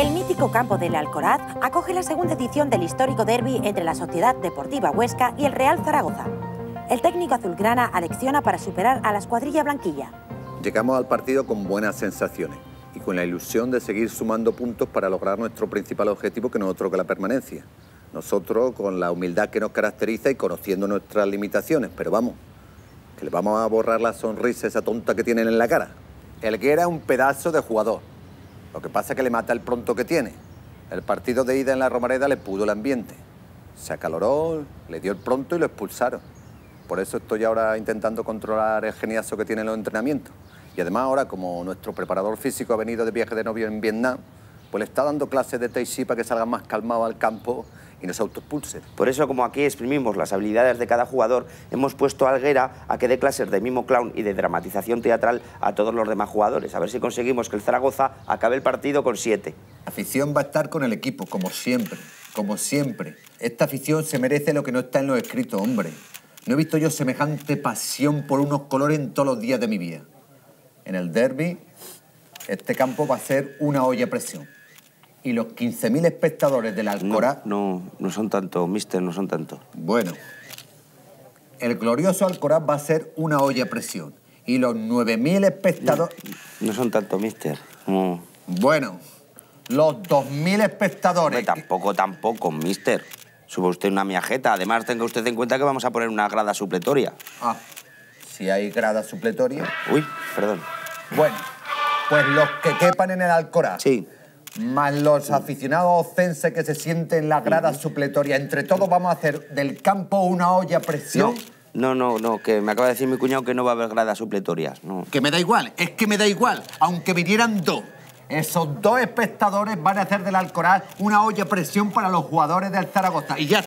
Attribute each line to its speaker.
Speaker 1: El mítico campo del Alcoraz acoge la segunda edición del histórico derby entre la Sociedad Deportiva Huesca y el Real Zaragoza. El técnico azulgrana alecciona para superar a la escuadrilla blanquilla.
Speaker 2: Llegamos al partido con buenas sensaciones y con la ilusión de seguir sumando puntos para lograr nuestro principal objetivo que otro que la permanencia. Nosotros con la humildad que nos caracteriza y conociendo nuestras limitaciones, pero vamos, que le vamos a borrar la sonrisa esa tonta que tienen en la cara. El que era un pedazo de jugador lo que pasa es que le mata el pronto que tiene. El partido de ida en la Romareda le pudo el ambiente. Se acaloró, le dio el pronto y lo expulsaron. Por eso estoy ahora intentando controlar el geniazo que tiene en los entrenamientos. Y además ahora, como nuestro preparador físico ha venido de viaje de novio en Vietnam, pues le está dando clases de Tai Chi para que salga más calmado al campo y nos autopulse.
Speaker 1: Por eso, como aquí exprimimos las habilidades de cada jugador, hemos puesto a Alguera a que dé clases de mimo clown y de dramatización teatral a todos los demás jugadores. A ver si conseguimos que el Zaragoza acabe el partido con siete.
Speaker 2: La afición va a estar con el equipo, como siempre, como siempre. Esta afición se merece lo que no está en los escritos, hombre. No he visto yo semejante pasión por unos colores en todos los días de mi vida. En el derby, este campo va a ser una olla presión y los 15.000 espectadores del Alcoraz...
Speaker 1: No, no, son tantos, mister, no son tantos.
Speaker 2: Bueno, el glorioso Alcoraz va a ser una olla presión. Y los 9.000 espectadores... No, son tanto mister. Bueno, los 2.000 espectadores...
Speaker 1: tampoco, tampoco, mister. Sube usted una miajeta. Además, tenga usted en cuenta que vamos a poner una grada supletoria.
Speaker 2: Ah, si hay grada supletoria...
Speaker 1: Uy, perdón.
Speaker 2: Bueno, pues los que quepan en el Alcoraz... Sí más los aficionados ocense que se sienten en la grada supletoria. Entre todos vamos a hacer del campo una olla a presión.
Speaker 1: No, no, no, que me acaba de decir mi cuñado que no va a haber gradas supletorias. No.
Speaker 2: Que me da igual, es que me da igual, aunque vinieran dos. Esos dos espectadores van a hacer del Alcoraz una olla a presión para los jugadores del Zaragoza. Y ya